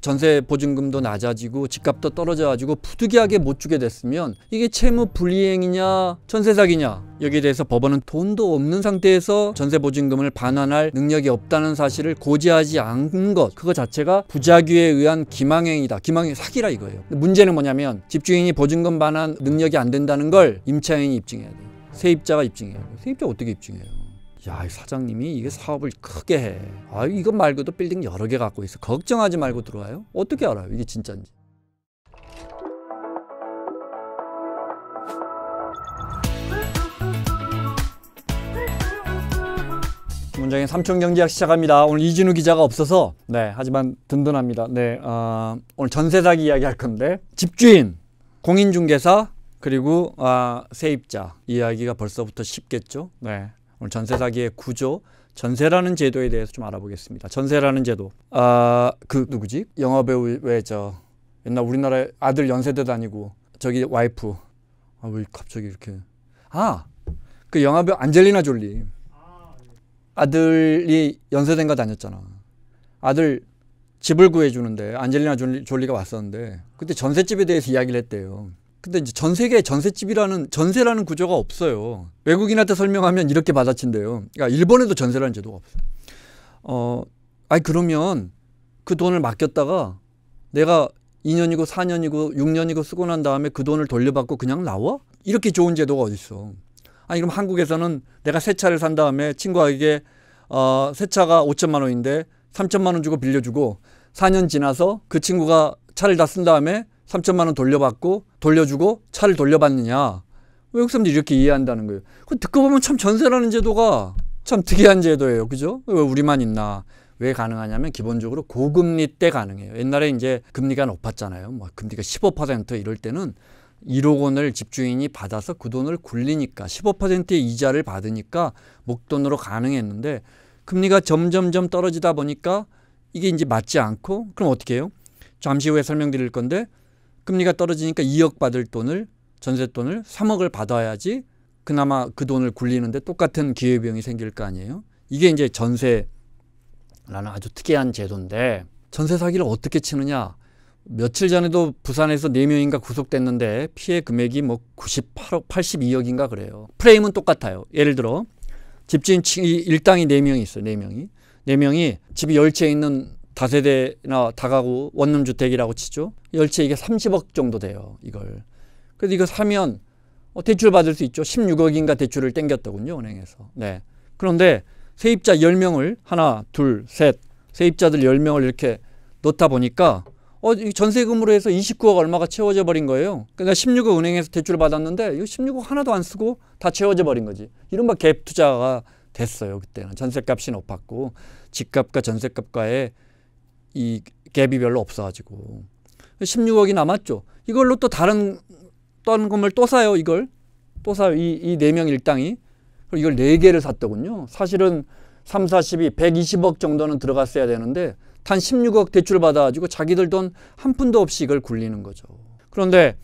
전세 보증금도 낮아지고 집값도 떨어져가지고 부득이하게 못 주게 됐으면 이게 채무 불이행이냐 전세 사기냐 여기에 대해서 법원은 돈도 없는 상태에서 전세 보증금을 반환할 능력이 없다는 사실을 고지하지 않은 것 그거 자체가 부작위에 의한 기망행위다 기망행 사기라 이거예요 문제는 뭐냐면 집주인이 보증금 반환 능력이 안 된다는 걸 임차인이 입증해야 돼요 세입자가 입증해야 돼요 세입자 어떻게 입증해요 야, 사장님이 이게 사업을 크게 해. 아, 이거 말고도 빌딩 여러 개 갖고 있어. 걱정하지 말고 들어와요. 어떻게 알아요? 이게 진짜인지. 문장의 삼촌경제학 시작합니다. 오늘 이진우 기자가 없어서 네 하지만 든든합니다. 네 어, 오늘 전세 사기 이야기할 건데 집주인, 공인중개사 그리고 아, 세입자 이야기가 벌써부터 쉽겠죠. 네 오늘 전세 사기의 구조, 전세라는 제도에 대해서 좀 알아보겠습니다. 전세라는 제도. 아, 그 누구지? 영화 배우 왜저 옛날 우리나라 에 아들 연세대 다니고 저기 와이프. 아, 왜 갑자기 이렇게 아, 그 영화 배우 안젤리나 졸리. 아들이 연세대인가 다녔잖아. 아들 집을 구해 주는데 안젤리나 졸리, 졸리가 왔었는데 그때 전셋집에 대해서 이야기를 했대요. 근데 이제 전 세계에 전세집이라는 전세라는 구조가 없어요. 외국인한테 설명하면 이렇게 받아친대요. 그러니까 일본에도 전세라는 제도가 없어요. 어, 아니 그러면 그 돈을 맡겼다가 내가 2년이고 4년이고 6년이고 쓰고 난 다음에 그 돈을 돌려받고 그냥 나와? 이렇게 좋은 제도가 어디 있어? 아니 그럼 한국에서는 내가 새 차를 산 다음에 친구에게 어, 새 차가 5천만 원인데 3천만 원 주고 빌려주고 4년 지나서 그 친구가 차를 다 쓴 다음에 3천만 원 돌려받고 돌려주고 차를 돌려받느냐. 외국 사람들이 이렇게 이해한다는 거예요. 그 듣고 보면 참 전세라는 제도가 참 특이한 제도예요. 그죠? 왜 우리만 있나. 왜 가능하냐면 기본적으로 고금리 때 가능해요. 옛날에 이제 금리가 높았잖아요. 뭐 금리가 15% 이럴 때는 1억 원을 집주인이 받아서 그 돈을 굴리니까 15%의 이자를 받으니까 목돈으로 가능했는데 금리가 점점점 떨어지다 보니까 이게 이제 맞지 않고 그럼 어떻게 해요? 잠시 후에 설명드릴 건데 금리가 떨어지니까 2억 받을 돈을 전세 돈을 3억을 받아야지 그나마 그 돈을 굴리는데 똑같은 기회비용이 생길 거 아니에요. 이게 이제 전세라는 아주 특이한 제도인데 전세 사기를 어떻게 치느냐. 며칠 전에도 부산에서 4명인가 구속됐는데 피해 금액이 뭐 98억, 82억인가 그래요. 프레임은 똑같아요. 예를 들어 집주인 일당이 4명이 있어요. 4명이. 4명이 집이 10채 있는 다세대나 다가구 원룸 주택이라고 치죠. 열채 이게 30억 정도 돼요. 이걸. 그래서 이거 사면 어, 대출 받을 수 있죠. 16억인가 대출을 땡겼더군요. 은행에서. 네. 그런데 세입자 10명을 하나, 둘, 셋 세입자들 10명을 이렇게 넣다 보니까 어, 전세금으로 해서 29억 얼마가 채워져 버린 거예요. 그러니까 16억 은행에서 대출을 받았는데 이거 16억 하나도 안 쓰고 다 채워져 버린 거지. 이른바 갭 투자가 됐어요. 그때는 전세값이 높았고 집값과 전세값과의 이 갭이 별로 없어가지고 16억이 남았죠. 이걸로 또 다른 떤금을 또 사요. 이걸 또 사요. 이 이 네 명 일당이 이걸 네 개를 샀더군요. 사실은 3, 40이 120억 정도는 들어갔어야 되는데 단 16억 대출 을 받아가지고 자기들 돈 한 푼도 없이 이걸 굴리는 거죠. 그런데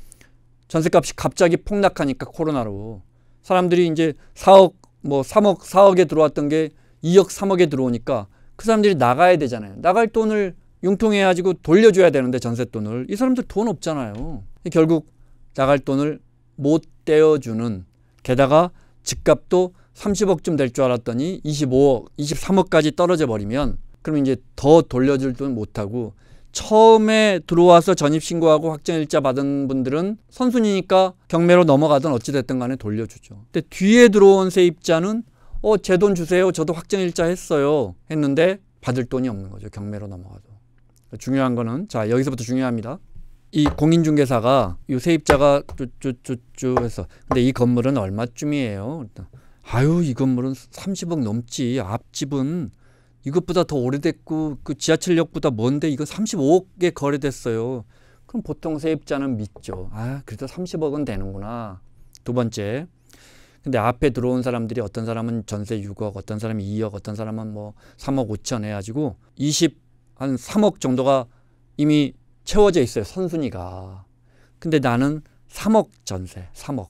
전세값이 갑자기 폭락하니까 코로나로 사람들이 이제 4억 뭐 3억 4억에 들어왔던 게 2억 3억에 들어오니까 그 사람들이 나가야 되잖아요. 나갈 돈을 융통해 가지고 돌려줘야 되는데 전세 돈을 이 사람들 돈 없잖아요. 결국 나갈 돈을 못 떼어주는 게다가 집값도 30억쯤 될 줄 알았더니 25억, 23억까지 떨어져 버리면 그럼 이제 더 돌려줄 돈 못하고 처음에 들어와서 전입신고하고 확정일자 받은 분들은 선순위니까 경매로 넘어가든 어찌됐든 간에 돌려주죠. 근데 뒤에 들어온 세입자는 어, 제 돈 주세요. 저도 확정일자 했어요. 했는데 받을 돈이 없는 거죠. 경매로 넘어가도. 중요한 거는 자, 여기서부터 중요합니다. 이 공인중개사가 요 세입자가 쭈쭈쭈쭈 해서 근데 이 건물은 얼마쯤이에요? 아유, 이 건물은 30억 넘지. 앞집은 이것보다 더 오래됐고 그 지하철역보다 먼데 이거 35억에 거래됐어요. 그럼 보통 세입자는 믿죠. 아, 그래도 30억은 되는구나. 두 번째, 근데 앞에 들어온 사람들이 어떤 사람은 전세 6억, 어떤 사람이 2억, 어떤 사람은 뭐 3억 5천 해가지고 20, 한 3억 정도가 이미 채워져 있어요. 선순위가. 근데 나는 3억 전세, 3억.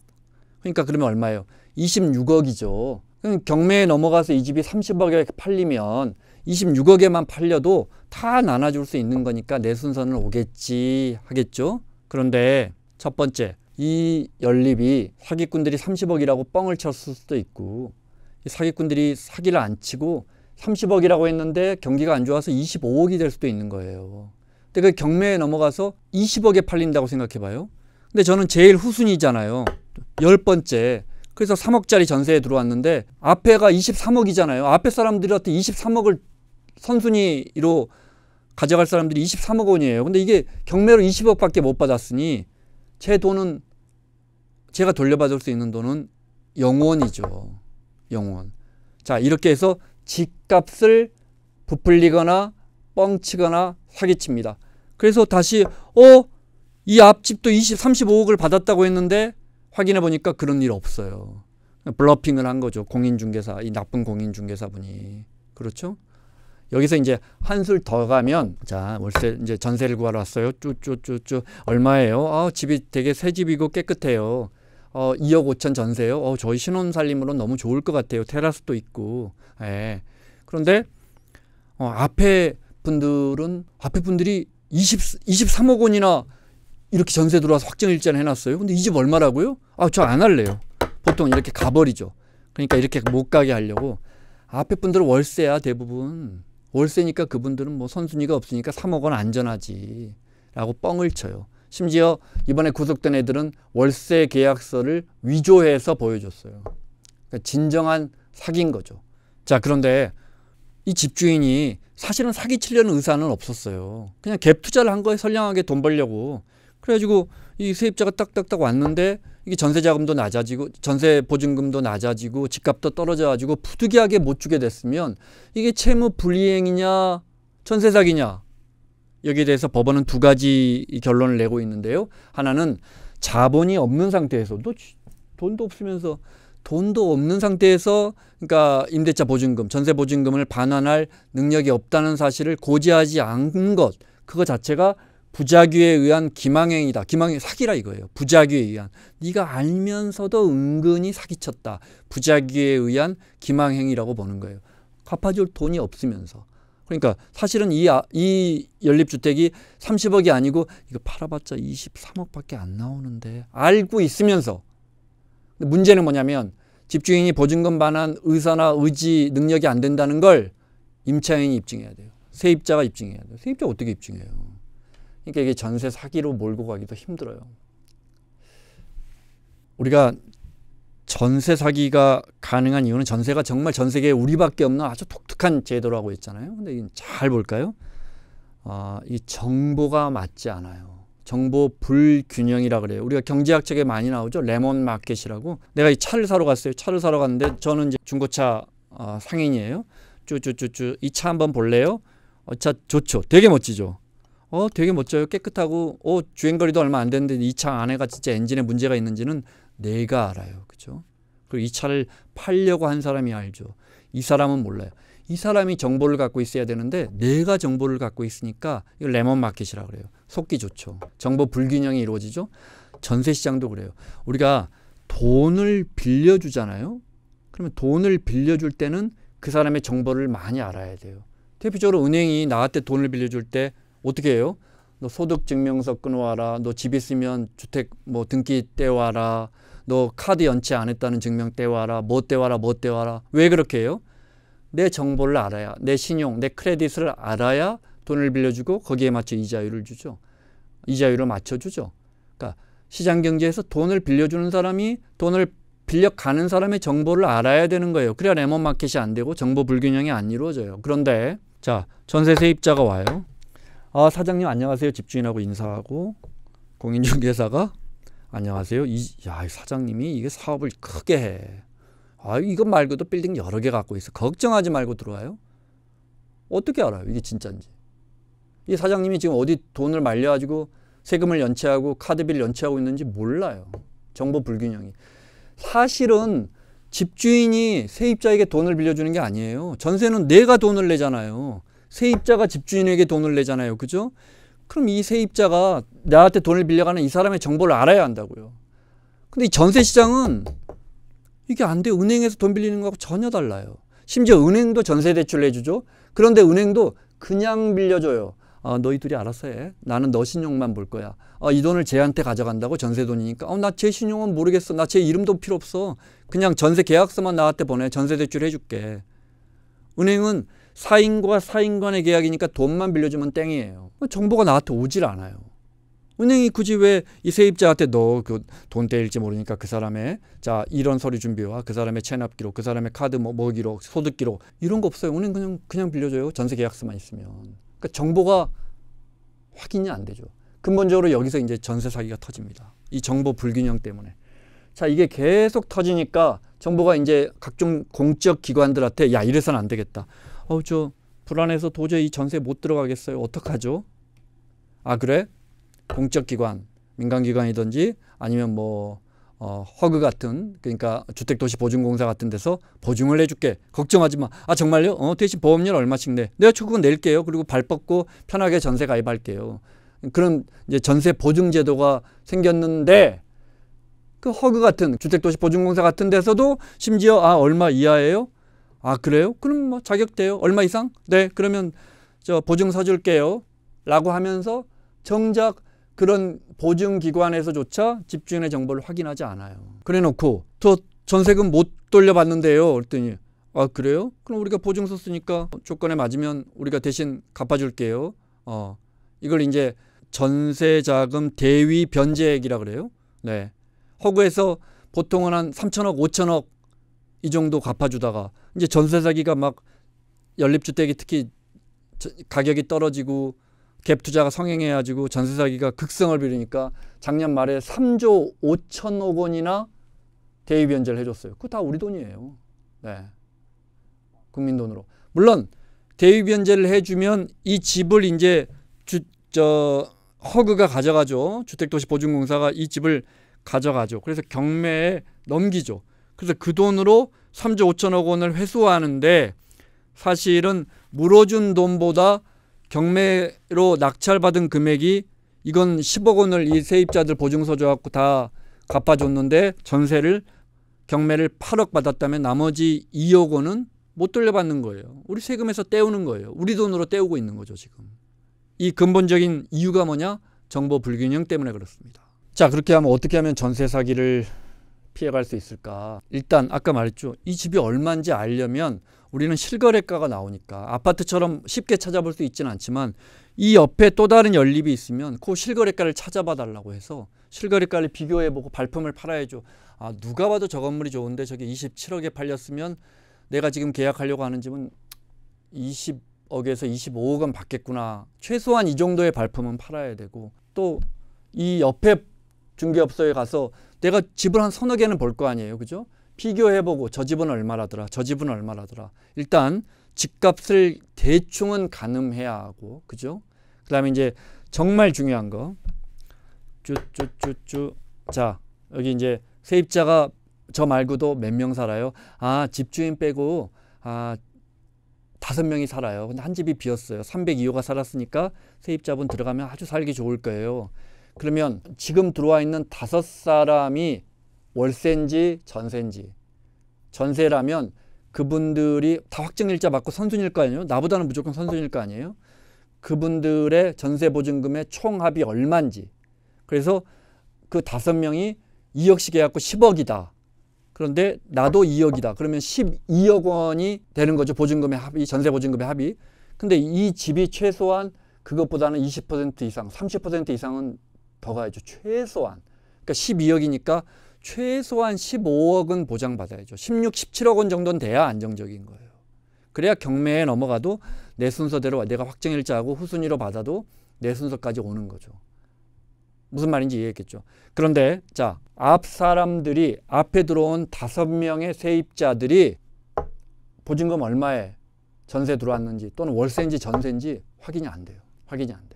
그러니까 그러면 얼마예요? 26억이죠. 그럼 경매에 넘어가서 이 집이 30억에 팔리면 26억에만 팔려도 다 나눠줄 수 있는 거니까 내 순서는 오겠지 하겠죠. 그런데 첫 번째 이 연립이 사기꾼들이 30억이라고 뻥을 쳤을 수도 있고 사기꾼들이 사기를 안 치고 30억이라고 했는데 경기가 안 좋아서 25억이 될 수도 있는 거예요. 근데 그 경매에 넘어가서 20억에 팔린다고 생각해 봐요. 근데 저는 제일 후순위잖아요. 열 번째. 그래서 3억짜리 전세에 들어왔는데 앞에가 23억이잖아요. 앞에 사람들한테 23억을 선순위로 가져갈 사람들이 23억 원이에요. 근데 이게 경매로 20억밖에 못 받았으니 제 돈은 제가 돌려받을 수 있는 돈은 영원이죠. 영원. 자, 이렇게 해서 집값을 부풀리거나 뻥치거나 사기칩니다. 그래서 다시 어, 이 앞집도 20, 35억을 받았다고 했는데 확인해 보니까 그런 일 없어요. 블러핑을 한 거죠. 공인중개사, 이 나쁜 공인중개사분이. 그렇죠? 여기서 이제 한술 더 가면 자 월세 이제 전세를 구하러 왔어요. 쭈쭈쭈쭈 얼마예요? 아 집이 되게 새 집이고 깨끗해요. 어 2억 5천 전세요. 어 저희 신혼 살림으로 너무 좋을 것 같아요. 테라스도 있고. 예. 그런데 어 앞에 분들은 앞에 분들이 20 23억 원이나 이렇게 전세 들어와서 확정일자를 해놨어요. 근데 이 집 얼마라고요? 아 저 안 할래요. 보통 이렇게 가버리죠. 그러니까 이렇게 못 가게 하려고 앞에 분들은 월세야 대부분 월세니까 그분들은 뭐 선순위가 없으니까 3억 원 안전하지 라고 뻥을 쳐요. 심지어 이번에 구속된 애들은 월세 계약서를 위조해서 보여줬어요. 그러니까 진정한 사기인 거죠. 자 그런데 이 집주인이 사실은 사기치려는 의사는 없었어요. 그냥 갭 투자를 한 거에 선량하게 돈 벌려고. 그래가지고 이 세입자가 딱딱딱 왔는데 이게 전세 자금도 낮아지고 전세 보증금도 낮아지고 집값도 떨어져 가지고 부득이하게 못 주게 됐으면 이게 채무 불이행이냐 전세 사기냐 여기에 대해서 법원은 두 가지 결론을 내고 있는데요. 하나는 자본이 없는 상태에서도 돈도 없으면서 돈도 없는 상태에서 그러니까 임대차 보증금, 전세 보증금을 반환할 능력이 없다는 사실을 고지하지 않은 것 그거 자체가 부작위에 의한 기망행위다. 기망행 사기라 이거예요. 부작위에 의한. 네가 알면서도 은근히 사기쳤다. 부작위에 의한 기망행위라고 보는 거예요. 갚아줄 돈이 없으면서. 그러니까 사실은 이, 아, 이 연립주택이 30억이 아니고 이거 팔아봤자 23억밖에 안 나오는데 알고 있으면서 문제는 뭐냐면 집주인이 보증금 반환 의사나 의지 능력이 안 된다는 걸 임차인이 입증해야 돼요. 세입자가 입증해야 돼요. 세입자 가 어떻게 입증해요? 그러니까 이게 전세 사기로 몰고 가기도 힘들어요. 우리가 전세 사기가 가능한 이유는 전세가 정말 전 세계에 우리밖에 없는 아주 독특한 제도라고 했잖아요. 근데 잘 볼까요? 아, 이 정보가 맞지 않아요. 정보 불균형이라 그래요. 우리가 경제학 책에 많이 나오죠. 레몬 마켓이라고. 내가 이 차를 사러 갔어요. 차를 사러 갔는데 저는 이제 중고차 어, 상인이에요. 쭈쭈쭈쭈 이 차 한번 볼래요? 어, 차 좋죠. 되게 멋지죠. 어 되게 멋져요 깨끗하고 어 주행거리도 얼마 안되는데이 차 안에가 진짜 엔진에 문제가 있는지는 내가 알아요 그죠 그리고 이 차를 팔려고 한 사람이 알죠 이 사람은 몰라요 이 사람이 정보를 갖고 있어야 되는데 내가 정보를 갖고 있으니까 이거 레몬 마켓이라 그래요 속기 좋죠 정보 불균형이 이루어지죠 전세 시장도 그래요 우리가 돈을 빌려주잖아요 그러면 돈을 빌려줄 때는 그 사람의 정보를 많이 알아야 돼요 대표적으로 은행이 나한테 돈을 빌려줄 때 어떻게 해요? 너 소득 증명서 끊어와라. 너 집 있으면 주택 뭐 등기 떼와라. 너 카드 연체 안 했다는 증명 떼와라. 뭐 떼와라. 뭐 떼와라. 왜 그렇게 해요? 내 정보를 알아야 내 신용, 내 크레딧을 알아야 돈을 빌려주고 거기에 맞춰 이자율을 주죠. 이자율을 맞춰주죠. 그러니까 시장 경제에서 돈을 빌려주는 사람이 돈을 빌려가는 사람의 정보를 알아야 되는 거예요. 그래야 레몬 마켓이 안 되고 정보 불균형이 안 이루어져요. 그런데 자 전세 세입자가 와요. 아 사장님 안녕하세요 집주인하고 인사하고 공인중개사가 안녕하세요 이, 야 사장님이 이게 사업을 크게 해. 아 이것 말고도 빌딩 여러 개 갖고 있어 걱정하지 말고 들어와요 어떻게 알아요 이게 진짜인지 이 사장님이 지금 어디 돈을 말려가지고 세금을 연체하고 카드비를 연체하고 있는지 몰라요 정보 불균형이 사실은 집주인이 세입자에게 돈을 빌려주는 게 아니에요 전세는 내가 돈을 내잖아요 세입자가 집주인에게 돈을 내잖아요. 그죠? 그럼 이 세입자가 나한테 돈을 빌려가는 이 사람의 정보를 알아야 한다고요. 근데 이 전세 시장은 이게 안 돼. 은행에서 돈 빌리는 거하고 전혀 달라요. 심지어 은행도 전세 대출 해주죠 그런데 은행도 그냥 빌려줘요. 아, 너희 둘이 알아서 해. 나는 너 신용만 볼 거야. 아, 이 돈을 쟤한테 가져간다고 전세 돈이니까. 어, 나쟤 신용은 모르겠어. 나 쟤 이름도 필요 없어. 그냥 전세 계약서만 나한테 보내. 전세 대출 해줄게. 은행은 사인과 사인 간의 계약이니까 돈만 빌려주면 땡이에요. 뭐 정보가 나한테 오질 않아요. 은행이 굳이 왜 이 세입자한테 너 그돈 떼일지 모르니까 그 사람의 자 이런 서류 준비와 그 사람의 체납 기록, 그 사람의 카드 뭐, 뭐 기록, 소득 기록 이런 거 없어요. 은행 그냥 그냥 빌려줘요. 전세 계약서만 있으면. 그러니까 정보가 확인이 안 되죠. 근본적으로 여기서 이제 전세 사기가 터집니다. 이 정보 불균형 때문에. 자 이게 계속 터지니까 정보가 이제 각종 공적 기관들한테 야이래서안 되겠다. 어우 저 불안해서 도저히 이 전세 못 들어가겠어요. 어떡하죠? 아 그래? 공적기관, 민간기관이든지 아니면 뭐 어, 허그 같은 그러니까 주택도시보증공사 같은 데서 보증을 해줄게. 걱정하지 마. 아 정말요? 어, 대신 보험료 얼마씩 내? 내가 조금 낼게요. 그리고 발 뻗고 편하게 전세 가입할게요. 그런 이제 전세 보증 제도가 생겼는데 그 허그 같은 주택도시보증공사 같은 데서도 심지어 아 얼마 이하예요? 아 그래요? 그럼 뭐 자격돼요. 얼마 이상? 네 그러면 저 보증 서줄게요. 라고 하면서 정작 그런 보증기관에서조차 집주인의 정보를 확인하지 않아요. 그래 놓고 저 전세금 못 돌려봤는데요. 그랬더니 아 그래요? 그럼 우리가 보증서 쓰니까 조건에 맞으면 우리가 대신 갚아줄게요. 어 이걸 이제 전세자금 대위 변제액이라 그래요. 네 허구에서 보통은 한 3천억, 5천억 이 정도 갚아주다가 이제 전세 사기가 막 연립주택이 특히 가격이 떨어지고 갭 투자가 성행해가지고 전세 사기가 극성을 빌리니까 작년 말에 3조 5천억 원이나 대입 연재를 해줬어요. 그거 다 우리 돈이에요. 네. 국민 돈으로. 물론 대입 연재를 해주면 이 집을 이제 주, 저 허그가 가져가죠. 주택도시보증공사가 이 집을 가져가죠. 그래서 경매에 넘기죠. 그래서 그 돈으로 3조 5천억 원을 회수하는데 사실은 물어준 돈보다 경매로 낙찰받은 금액이 이건 10억 원을 이 세입자들 보증서 줘갖고 다 갚아줬는데 전세를 경매를 8억 받았다면 나머지 2억 원은 못 돌려받는 거예요. 우리 세금에서 떼우는 거예요. 우리 돈으로 떼우고 있는 거죠 지금. 이 근본적인 이유가 뭐냐? 정보 불균형 때문에 그렇습니다. 자 그렇게 하면 어떻게 하면 전세 사기를 피해갈 수 있을까? 일단 아까 말했죠. 이 집이 얼마인지 알려면 우리는 실거래가가 나오니까 아파트처럼 쉽게 찾아볼 수 있지는 않지만 이 옆에 또 다른 연립이 있으면 그 실거래가를 찾아봐 달라고 해서 실거래가를 비교해보고 발품을 팔아야죠. 아 누가 봐도 저 건물이 좋은데 저게 27억에 팔렸으면 내가 지금 계약하려고 하는 집은 20억에서 25억은 받겠구나. 최소한 이 정도의 발품은 팔아야 되고 또 이 옆에 중개업소에 가서 내가 집을 한 서너 개는 볼 거 아니에요. 그죠? 비교해보고 저 집은 얼마라더라. 저 집은 얼마라더라. 일단 집값을 대충은 가늠해야 하고 그죠? 그 다음에 이제 정말 중요한 거 쭈쭈쭈쭈 자 여기 이제 세입자가 저 말고도 몇 명 살아요? 아 집주인 빼고 아 다섯 명이 살아요. 근데 한 집이 비었어요. 302호가 살았으니까 세입자분 들어가면 아주 살기 좋을 거예요. 그러면 지금 들어와 있는 다섯 사람이 월세인지 전세인지 전세라면 그분들이 다 확정일자 맞고 선순일거 아니에요? 나보다는 무조건 선순일거 아니에요? 그분들의 전세보증금의 총합이 얼마인지 그래서 그 다섯 명이 2억씩 해갖고 10억이다. 그런데 나도 2억이다. 그러면 12억 원이 되는 거죠. 보증금의 합이, 전세 보증금의 합이. 근데 이 집이 최소한 그것보다는 20% 이상, 30% 이상은 더 가야죠. 최소한. 그러니까 12억이니까 최소한 15억은 보장받아야죠. 16, 17억 원 정도는 돼야 안정적인 거예요. 그래야 경매에 넘어가도 내 순서대로 내가 확정일자하고 후순위로 받아도 내 순서까지 오는 거죠. 무슨 말인지 이해했겠죠. 그런데 자, 앞 사람들이 앞에 들어온 다섯 명의 세입자들이 보증금 얼마에 전세 들어왔는지 또는 월세인지 전세인지 확인이 안 돼요. 확인이 안 돼. 요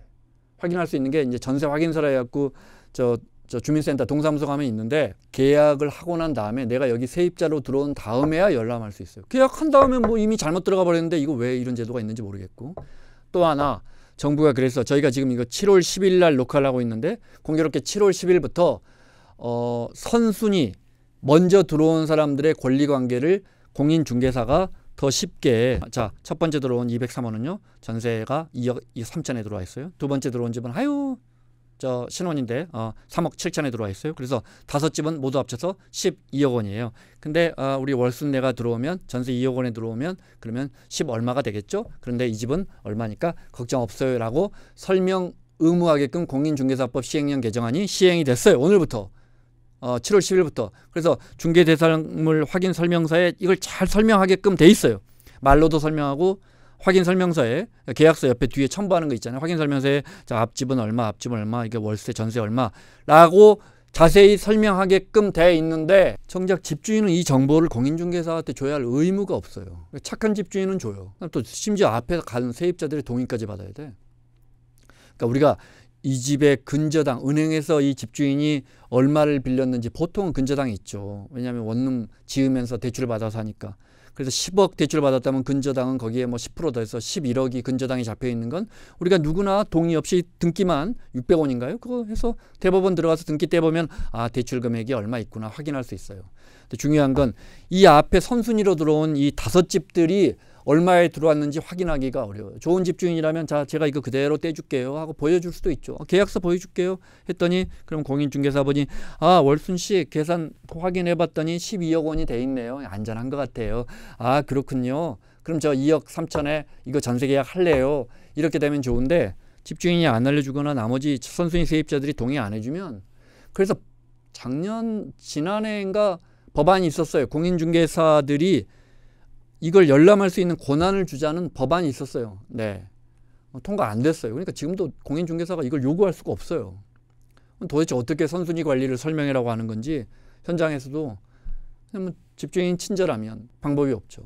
확인할 수 있는 게 이제 전세 확인서라 해갖고 저, 저 주민센터 동사무소 가면 있는데 계약을 하고 난 다음에 내가 여기 세입자로 들어온 다음에야 열람할 수 있어요. 계약한 다음에 뭐 이미 잘못 들어가 버렸는데 이거 왜 이런 제도가 있는지 모르겠고 또 하나 정부가 그래서 저희가 지금 이거 7월 10일 날 녹화를 하고 있는데 공교롭게 7월 10일부터 어, 선순위 먼저 들어온 사람들의 권리 관계를 공인중개사가 더 쉽게 자첫 번째 들어온 2 0 3호는요 전세가 2억 3천에 들어와 있어요 두 번째 들어온 집은 하유저 신혼인데 어 3억 7천에 들어와 있어요 그래서 다섯 집은 모두 합쳐서 12억 원이에요 근데 어, 우리 월순내가 들어오면 전세 2억 원에 들어오면 그러면 10 얼마가 되겠죠 그런데 이 집은 얼마니까 걱정 없어요 라고 설명 의무하게끔 공인중개사법 시행령 개정안이 시행이 됐어요 오늘부터 어, 7월 10일부터 그래서 중개 대상물 확인 설명서에 이걸 잘 설명하게끔 돼 있어요. 말로도 설명하고 확인 설명서에 계약서 옆에 뒤에 첨부하는 거 있잖아요. 확인 설명서에 자 앞집은 얼마, 앞집은 얼마, 이게 월세, 전세 얼마라고 자세히 설명하게끔 돼 있는데 정작 집주인은 이 정보를 공인중개사한테 줘야 할 의무가 없어요. 착한 집주인은 줘요. 또 심지어 앞에 가는 세입자들의 동의까지 받아야 돼. 그러니까 우리가 이 집의 근저당 은행에서 이 집주인이 얼마를 빌렸는지 보통은 근저당이 있죠. 왜냐하면 원룸 지으면서 대출을 받아서 하니까. 그래서 10억 대출을 받았다면 근저당은 거기에 뭐 10% 더해서 11억이 근저당이 잡혀 있는 건 우리가 누구나 동의 없이 등기만 600원인가요? 그거 해서 대법원 들어가서 등기 떼 보면 아 대출 금액이 얼마 있구나 확인할 수 있어요. 근데 중요한 건 이 앞에 선순위로 들어온 이 다섯 집들이 얼마에 들어왔는지 확인하기가 어려워요. 좋은 집주인이라면 자 제가 이거 그대로 떼줄게요 하고 보여줄 수도 있죠. 어, 계약서 보여줄게요 했더니 그럼 공인중개사분이 아 월순 씨 계산 확인해봤더니 12억 원이 돼 있네요. 안전한 것 같아요. 아 그렇군요. 그럼 저 2억 3천에 이거 전세계약 할래요. 이렇게 되면 좋은데 집주인이 안 알려주거나 나머지 선순위 세입자들이 동의 안 해주면 그래서 작년 지난해인가 법안이 있었어요. 공인중개사들이 이걸 열람할 수 있는 권한을 주자는 법안이 있었어요. 네. 어, 통과 안 됐어요. 그러니까 지금도 공인중개사가 이걸 요구할 수가 없어요. 도대체 어떻게 선순위 관리를 설명해라고 하는 건지 현장에서도 뭐 집주인 친절하면 방법이 없죠.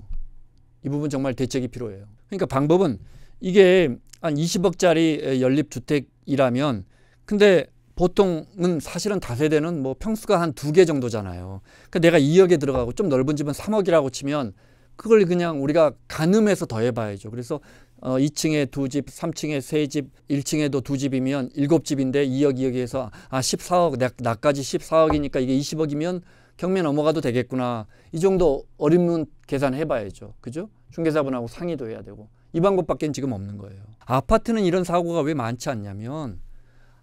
이 부분 정말 대책이 필요해요. 그러니까 방법은 이게 한 20억짜리 연립주택이라면 근데 보통은 사실은 다세대는 뭐 평수가 한 두 개 정도잖아요. 그러니까 내가 2억에 들어가고 좀 넓은 집은 3억이라고 치면 그걸 그냥 우리가 가늠해서 더해봐야죠. 그래서 어, 2층에 두 집, 3층에 세 집, 1층에도 두 집이면 일곱 집인데 2억, 2억 에서아 14억, 나, 나까지 14억이니까 이게 20억이면 경매 넘어가도 되겠구나. 이 정도 어림문 계산해봐야죠. 그죠? 중개사분하고 상의도 해야 되고. 이 방법밖엔 지금 없는 거예요. 아파트는 이런 사고가 왜 많지 않냐면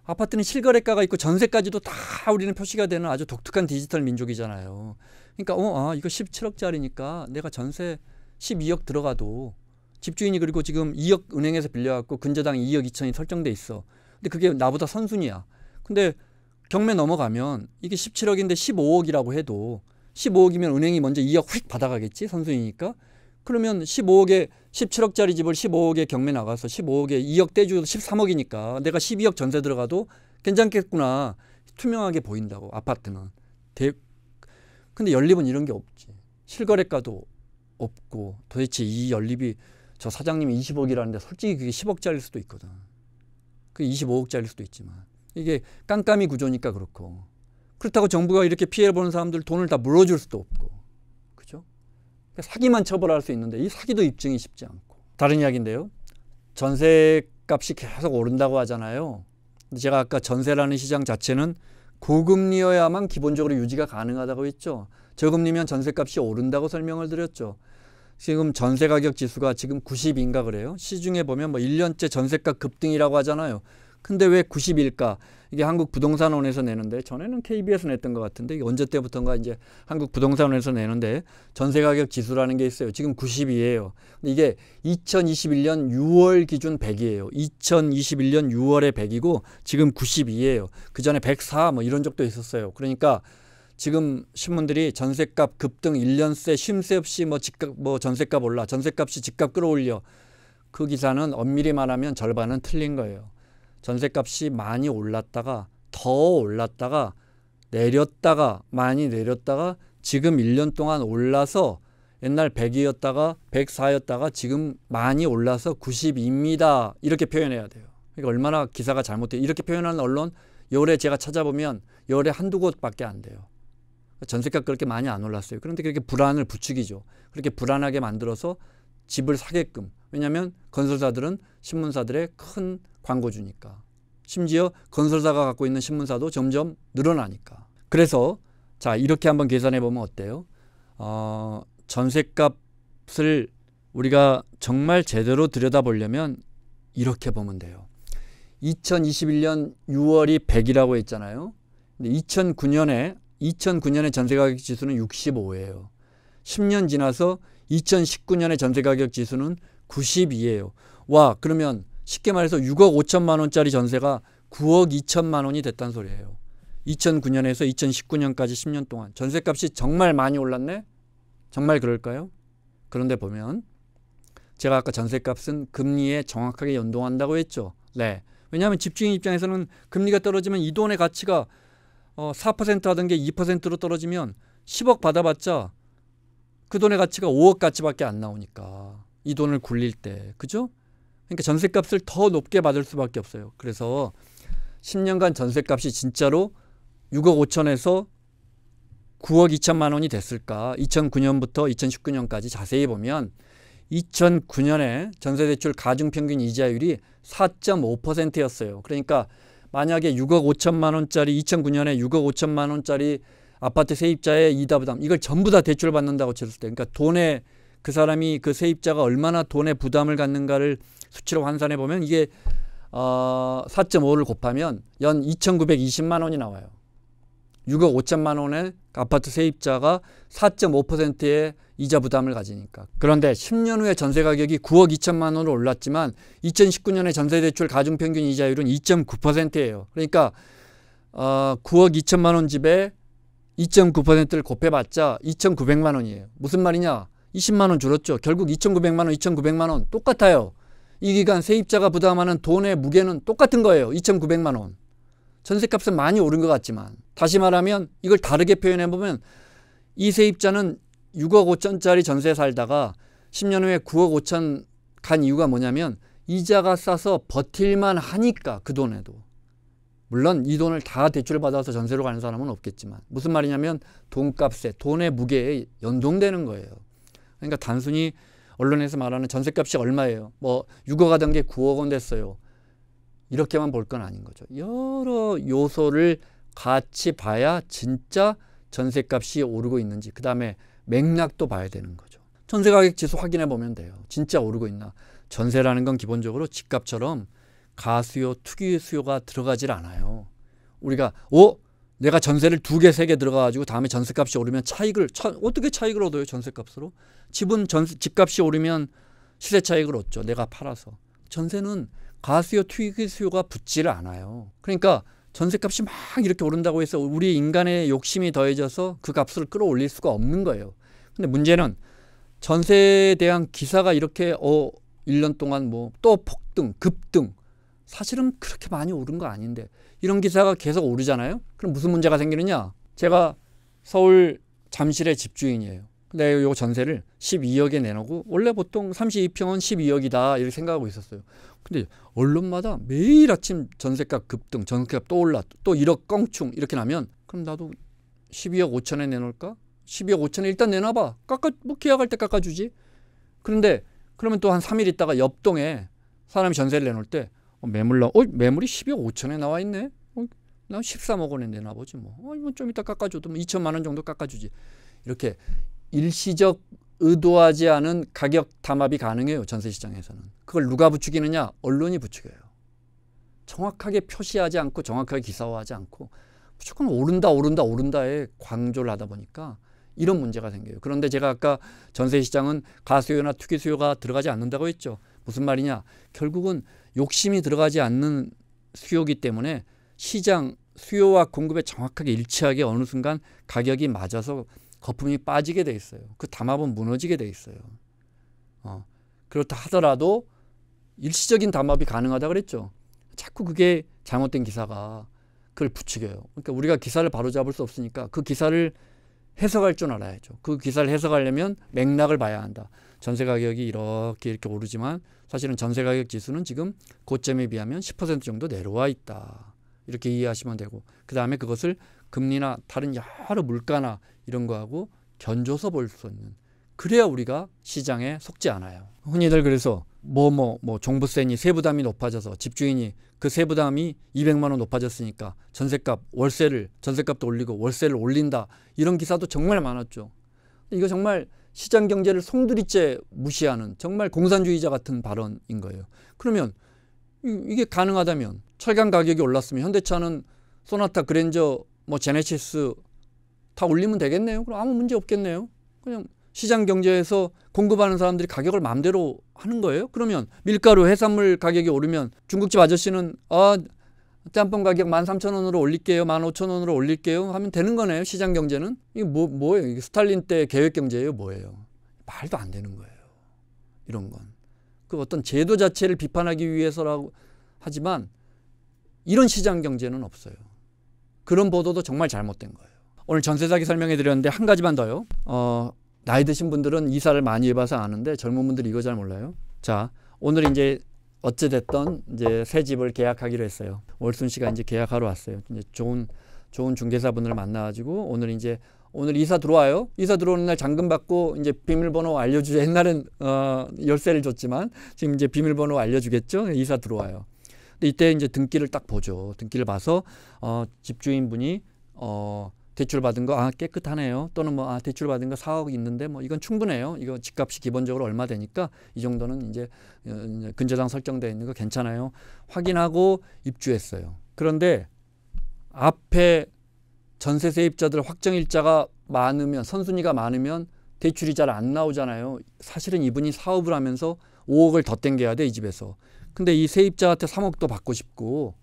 아파트는 실거래가가 있고 전세까지도 다 우리는 표시가 되는 아주 독특한 디지털 민족이잖아요. 그러니까 어 아, 이거 17억짜리니까 내가 전세 12억 들어가도 집주인이 그리고 지금 2억 은행에서 빌려갖고 근저당 2억 2천이 설정돼 있어. 근데 그게 나보다 선순위야. 근데 경매 넘어가면 이게 17억인데 15억이라고 해도 15억이면 은행이 먼저 2억 휙 받아가겠지 선순위니까. 그러면 15억에 17억짜리 집을 15억에 경매 나가서 15억에 2억 떼줘도 13억이니까 내가 12억 전세 들어가도 괜찮겠구나. 투명하게 보인다고 아파트는. 대, 근데 연립은 이런 게 없지. 실거래가도 없고 도대체 이 연립이 저 사장님이 20억이라는데 솔직히 그게 10억짜리일 수도 있거든. 그게 25억짜리일 수도 있지만 이게 깜깜이 구조니까 그렇고 그렇다고 정부가 이렇게 피해를 보는 사람들 돈을 다 물어줄 수도 없고 그죠? 그러니까 사기만 처벌할 수 있는데 이 사기도 입증이 쉽지 않고 다른 이야기인데요. 전세 값이 계속 오른다고 하잖아요. 근데 제가 아까 전세라는 시장 자체는 고금리여야만 기본적으로 유지가 가능하다고 했죠. 저금리면 전세값이 오른다고 설명을 드렸죠. 지금 전세 가격 지수가 지금 90인가 그래요. 시중에 보면 뭐 1년째 전세값 급등이라고 하잖아요. 근데 왜 90일까? 이게 한국 부동산원에서 내는데 전에는 KB에서 냈던 것 같은데 언제 때부턴가 이제 한국 부동산원에서 내는데 전세 가격 지수라는 게 있어요. 지금 90이에요. 근데 이게 2021년 6월 기준 100이에요. 2021년 6월에 100이고 지금 90이에요. 그 전에 104 뭐 이런 적도 있었어요. 그러니까 지금 신문들이 전세값 급등 1년세 쉼새 없이 뭐 집값 뭐 전세값 올라 전세값이 집값 끌어올려 그 기사는 엄밀히 말하면 절반은 틀린 거예요. 전세값이 많이 올랐다가 더 올랐다가 내렸다가 많이 내렸다가 지금 1년 동안 올라서 옛날 100이었다가 104였다가 지금 많이 올라서 90입니다. 이렇게 표현해야 돼요. 그러니까 얼마나 기사가 잘못돼 이렇게 표현하는 언론 열에 제가 찾아보면 열에 한두 곳밖에 안 돼요. 전세값 그렇게 많이 안 올랐어요. 그런데 그렇게 불안을 부추기죠. 그렇게 불안하게 만들어서 집을 사게끔. 왜냐하면 건설사들은 신문사들의 큰 광고주니까. 심지어 건설사가 갖고 있는 신문사도 점점 늘어나니까. 그래서 자 이렇게 한번 계산해 보면 어때요? 어, 전세값을 우리가 정말 제대로 들여다보려면 이렇게 보면 돼요. 2021년 6월이 100이라고 했잖아요. 근데 2009년에 2009년에 전세 가격 지수는 65예요. 10년 지나서 2019년에 전세 가격 지수는 92예요. 와, 그러면 쉽게 말해서 6억 5천만 원짜리 전세가 9억 2천만 원이 됐단 소리예요. 2009년에서 2019년까지 10년 동안 전세값이 정말 많이 올랐네? 정말 그럴까요? 그런데 보면 제가 아까 전세값은 금리에 정확하게 연동한다고 했죠. 네. 왜냐하면 집주인 입장에서는 금리가 떨어지면 이 돈의 가치가 어, 4% 하던 게 2%로 떨어지면 10억 받아봤자 그 돈의 가치가 5억 가치밖에 안 나오니까 이 돈을 굴릴 때 그죠? 그러니까 전세값을 더 높게 받을 수밖에 없어요. 그래서 10년간 전세값이 진짜로 6억 5천에서 9억 2천만 원이 됐을까? 2009년부터 2019년까지 자세히 보면 2009년에 전세대출 가중평균 이자율이 4.5%였어요. 그러니까 만약에 6억 5천만 원짜리 2009년에 6억 5천만 원짜리 아파트 세입자의 이자 부담 이걸 전부 다 대출 받는다고 쳤을 때 그러니까 돈에 그 사람이 그 세입자가 얼마나 돈의 부담을 갖는가를 수치로 환산해 보면 이게 어, 4.5를 곱하면 연 2,920만 원이 나와요. 6억 5천만 원의 아파트 세입자가 4.5%의 이자 부담을 가지니까. 그런데 10년 후에 전세 가격이 9억 2천만 원으로 올랐지만 2019년에 전세 대출 가중 평균 이자율은 2.9%예요. 그러니까 어, 9억 2천만 원 집에 2.9%를 곱해봤자 2,900만 원이에요. 무슨 말이냐? 20만 원 줄었죠. 결국 2,900만 원, 2,900만 원 똑같아요. 이 기간 세입자가 부담하는 돈의 무게는 똑같은 거예요. 2,900만 원. 전세값은 많이 오른 것 같지만 다시 말하면 이걸 다르게 표현해 보면 이 세입자는 6억 5천짜리 전세 살다가 10년 후에 9억 5천 간 이유가 뭐냐면 이자가 싸서 버틸만 하니까 그 돈에도 물론 이 돈을 다 대출 을 받아서 전세로 가는 사람은 없겠지만 무슨 말이냐면 돈값에 돈의 무게에 연동되는 거예요. 그러니까 단순히 언론에서 말하는 전셋값이 얼마예요? 뭐 6억 하던 게 9억 원 됐어요. 이렇게만 볼 건 아닌 거죠. 여러 요소를 같이 봐야 진짜 전셋값이 오르고 있는지 그 다음에 맥락도 봐야 되는 거죠. 전세 가격 지수 확인해 보면 돼요. 진짜 오르고 있나. 전세라는 건 기본적으로 집값처럼 가수요, 투기 수요가 들어가질 않아요. 우리가 오 어? 내가 전세를 두 개, 세 개 들어가가지고 다음에 전세값이 오르면 차익을 차, 어떻게 차익을 얻어요? 전세값으로 집은 전 집값이 오르면 시세 차익을 얻죠. 내가 팔아서. 전세는 가수요 투기 수요가 붙지를 않아요. 그러니까 전세값이 막 이렇게 오른다고 해서 우리 인간의 욕심이 더해져서 그 값을 끌어올릴 수가 없는 거예요. 근데 문제는 전세에 대한 기사가 이렇게 어 1년 동안 뭐 또 폭등, 급등 사실은 그렇게 많이 오른 거 아닌데 이런 기사가 계속 오르잖아요. 그럼 무슨 문제가 생기느냐? 제가 서울 잠실의 집주인이에요. 내요 네, 전세를 12억에 내놓고 원래 보통 32평은 12억이다 이렇게 생각하고 있었어요. 근데 언론마다 매일 아침 전세값 급등, 전세값 또 올라, 또 1억 껑충 이렇게 나면 그럼 나도 12억 5천에 내놓을까? 12억 5천에 일단 내놔봐. 깎아, 뭐 계약할 때 깎아주지. 그런데 그러면 또 한 3일 있다가 옆동에 사람이 전세를 내놓을 때 어, 매물 나, 어, 매물이 12억 5천에 나와 있네. 어, 난 13억 원에 내놔보지 뭐. 어, 이건 좀 이따 깎아줘도 뭐 2천만 원 정도 깎아주지. 이렇게 일시적 의도하지 않은 가격 담합이 가능해요. 전세 시장에서는. 그걸 누가 부추기느냐? 언론이 부추겨요. 정확하게 표시하지 않고 정확하게 기사화하지 않고 무조건 오른다 오른다 오른다에 광조를 하다 보니까 이런 문제가 생겨요. 그런데 제가 아까 전세 시장은 가수요나 투기 수요가 들어가지 않는다고 했죠. 무슨 말이냐? 결국은 욕심이 들어가지 않는 수요기 때문에 시장 수요와 공급에 정확하게 일치하게 어느 순간 가격이 맞아서 거품이 빠지게 돼 있어요. 그 담합은 무너지게 돼 있어요. 어, 그렇다 하더라도 일시적인 담합이 가능하다 그랬죠. 자꾸 그게 잘못된 기사가 그걸 부추겨요. 그러니까 우리가 기사를 바로잡을 수 없으니까 그 기사를 해석할 줄 알아야죠. 그 기사를 해석하려면 맥락을 봐야 한다. 전세 가격이 이렇게 이렇게 오르지만 사실은 전세 가격 지수는 지금 고점에 비하면 10% 정도 내려와 있다. 이렇게 이해하시면 되고 그 다음에 그것을 금리나 다른 여러 물가나 이런 거하고 견줘서 볼 수 있는 그래야 우리가 시장에 속지 않아요. 흔히들 그래서 뭐 뭐뭐 뭐, 뭐 종부세니 세부담이 높아져서 집주인이 그 세부담이 200만 원 높아졌으니까 전세값 월세를 전세값도 올리고 월세를 올린다 이런 기사도 정말 많았죠. 이거 정말 시장 경제를 송두리째 무시하는 정말 공산주의자 같은 발언인 거예요. 그러면 이게 가능하다면 철강 가격이 올랐으면 현대차는 소나타 그랜저 뭐 제네시스 다 올리면 되겠네요. 그럼 아무 문제 없겠네요. 그냥 시장 경제에서 공급하는 사람들이 가격을 마음대로 하는 거예요. 그러면 밀가루, 해산물 가격이 오르면 중국집 아저씨는 아 짬뽕 가격 1 3 0 0 0 원으로 올릴게요. 1 5 0 0 0 원으로 올릴게요. 하면 되는 거네요. 시장 경제는. 이게 뭐, 뭐예요? 이게 스탈린 때 계획 경제예요? 뭐예요? 말도 안 되는 거예요. 이런 건. 그 어떤 제도 자체를 비판하기 위해서라고 하지만 이런 시장 경제는 없어요. 그런 보도도 정말 잘못된 거예요. 오늘 전세 사기 설명해 드렸는데 한 가지만 더요. 어, 나이 드신 분들은 이사를 많이 해봐서 아는데 젊은 분들이 이거 잘 몰라요. 자, 오늘 이제 어찌됐던 이제 새 집을 계약하기로 했어요. 월순 씨가 이제 계약하러 왔어요. 이제 좋은 좋은 중개사분을 만나가지고 오늘 이제 오늘 이사 들어와요. 이사 들어오는 날 잔금 받고 이제 비밀번호 알려주죠. 옛날엔 어, 열쇠를 줬지만 지금 이제 비밀번호 알려주겠죠. 이사 들어와요. 이때 이제 등기를 딱 보죠. 등기를 봐서 어, 집주인분이 어, 대출 받은 거 아 깨끗하네요. 또는 뭐 아 대출 받은 거 4억 있는데 뭐 이건 충분해요. 이거 집값이 기본적으로 얼마 되니까 이 정도는 이제 어, 근저당 설정되어 있는 거 괜찮아요. 확인하고 입주했어요. 그런데 앞에 전세 세입자들 확정일자가 많으면 선순위가 많으면 대출이 잘 안 나오잖아요. 사실은 이분이 사업을 하면서 5억을 더 땡겨야 돼 이 집에서. 근데 이 세입자한테 3억도 받고 싶고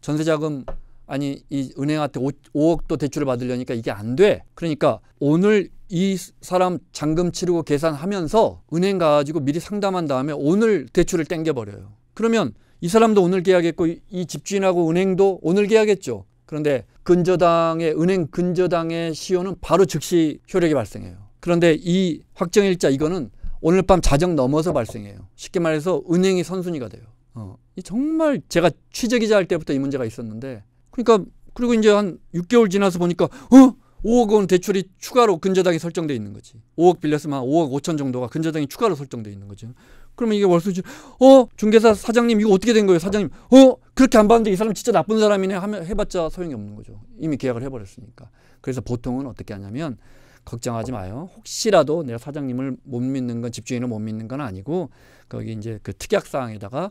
전세자금 아니 이 은행한테 5, 억도 대출을 받으려니까 이게 안 돼. 그러니까 오늘 이 사람 잔금 치르고 계산하면서 은행 가가지고 미리 상담한 다음에 오늘 대출을 땡겨버려요. 그러면 이 사람도 오늘 계약했고 이 집주인하고 은행도 오늘 계약했죠. 그런데 근저당의 은행 근저당의 시효는 바로 즉시 효력이 발생해요. 그런데 이 확정일자 이거는 오늘 밤 자정 넘어서 발생해요. 쉽게 말해서 은행이 선순위가 돼요. 어. 정말 제가 취재 기자 할 때부터 이 문제가 있었는데 그러니까 그리고 이제 한 6개월 지나서 보니까 어 5억 원 대출이 추가로 근저당이 설정돼 있는 거지. 5억 빌렸으면 5억 5천 정도가 근저당이 추가로 설정돼 있는 거죠. 그러면 이게 월수지. 어 중개사 사장님 이거 어떻게 된 거예요, 사장님? 어 그렇게 안 봤는데 이 사람 진짜 나쁜 사람이네 하면 해봤자 소용이 없는 거죠. 이미 계약을 해버렸으니까. 그래서 보통은 어떻게 하냐면 걱정하지 마요. 혹시라도 내가 사장님을 못 믿는 건 집주인을 못 믿는 건 아니고 거기 이제 그 특약 사항에다가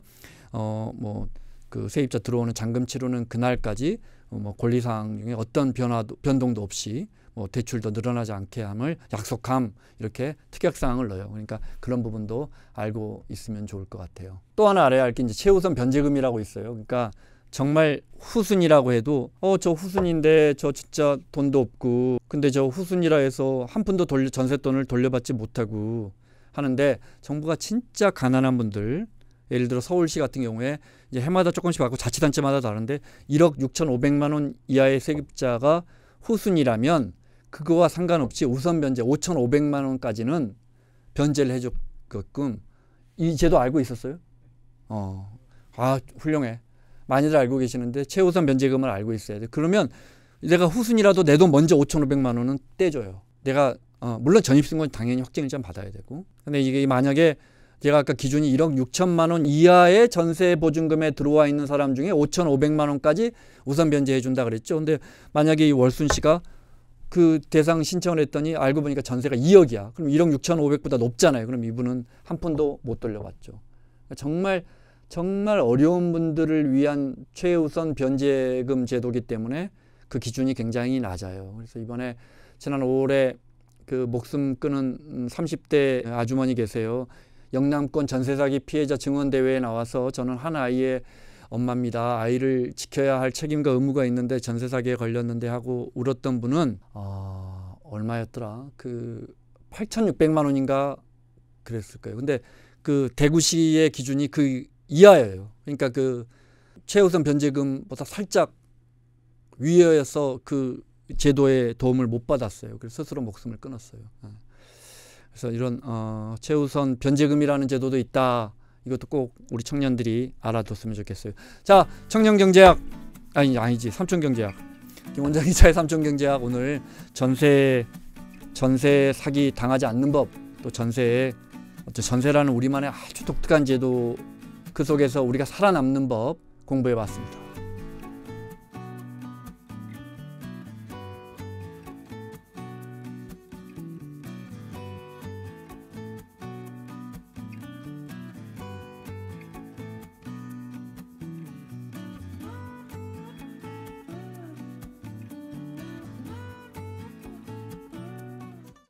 어 뭐 그 세입자 들어오는 잔금 치료는 그날까지 어뭐 권리 사항 중에 어떤 변화도 변동도 없이 뭐 대출도 늘어나지 않게 함을 약속함 이렇게 특약 사항을 넣어요. 그러니까 그런 부분도 알고 있으면 좋을 것 같아요. 또 하나 알아야 할게 이제 최우선 변제금이라고 있어요. 그러니까 정말 후순이라고 해도 어 저 후순인데 저 진짜 돈도 없고 근데 저 후순이라 해서 한 푼도 돌려 전세돈을 돌려받지 못하고 하는데 정부가 진짜 가난한 분들 예를 들어 서울시 같은 경우에 이제 해마다 조금씩 받고 자치단체마다 다른데 1억 6,500만 원 이하의 세입자가 후순이라면 그거와 상관없이 우선 변제 5,500만 원까지는 변제를 해줬게끔 이 제도 알고 있었어요? 어, 아 훌륭해. 많이들 알고 계시는데 최우선 면제금을 알고 있어야 돼. 그러면 내가 후순이라도 내 돈 먼저 5 5 0 0만 원은 떼줘요. 내가 어, 물론 전입신고 는 당연히 확정일자 받아야 되고. 근데 이게 만약에 제가 아까 기준이 1억6천만원 이하의 전세 보증금에 들어와 있는 사람 중에 5 5 0 0만 원까지 우선 변제해 준다 그랬죠. 근데 만약에 이 월순 씨가 그 대상 신청을 했더니 알고 보니까 전세가 2억이야 그럼 1억6천오백보다 높잖아요. 그럼 이분은 한 푼도 못 돌려봤죠. 그러니까 정말 정말 어려운 분들을 위한 최우선 변제금 제도기 때문에 그 기준이 굉장히 낮아요. 그래서 이번에 지난 5월에 그 목숨 끄는 30대 아주머니 계세요. 영남권 전세사기 피해자 증언대회에 나와서 저는 한 아이의 엄마입니다. 아이를 지켜야 할 책임과 의무가 있는데 전세사기에 걸렸는데 하고 울었던 분은 어, 얼마였더라? 그 8,600만 원인가 그랬을 거예요. 근데 그 대구시의 기준이 그 이하예요. 그러니까 그 최우선 변제금보다 뭐 살짝 위에서 그 제도의 도움을 못 받았어요. 그래서 스스로 목숨을 끊었어요. 예. 그래서 이런 어, 최우선 변제금이라는 제도도 있다. 이것도 꼭 우리 청년들이 알아뒀으면 좋겠어요. 자, 청년경제학 아니 아니지 삼촌경제학 김원장 기자의 삼촌경제학 오늘 전세 전세 사기 당하지 않는 법 또전세 전세라는 우리만의 아주 독특한 제도 그 속에서 우리가 살아남는 법 공부해 봤습니다.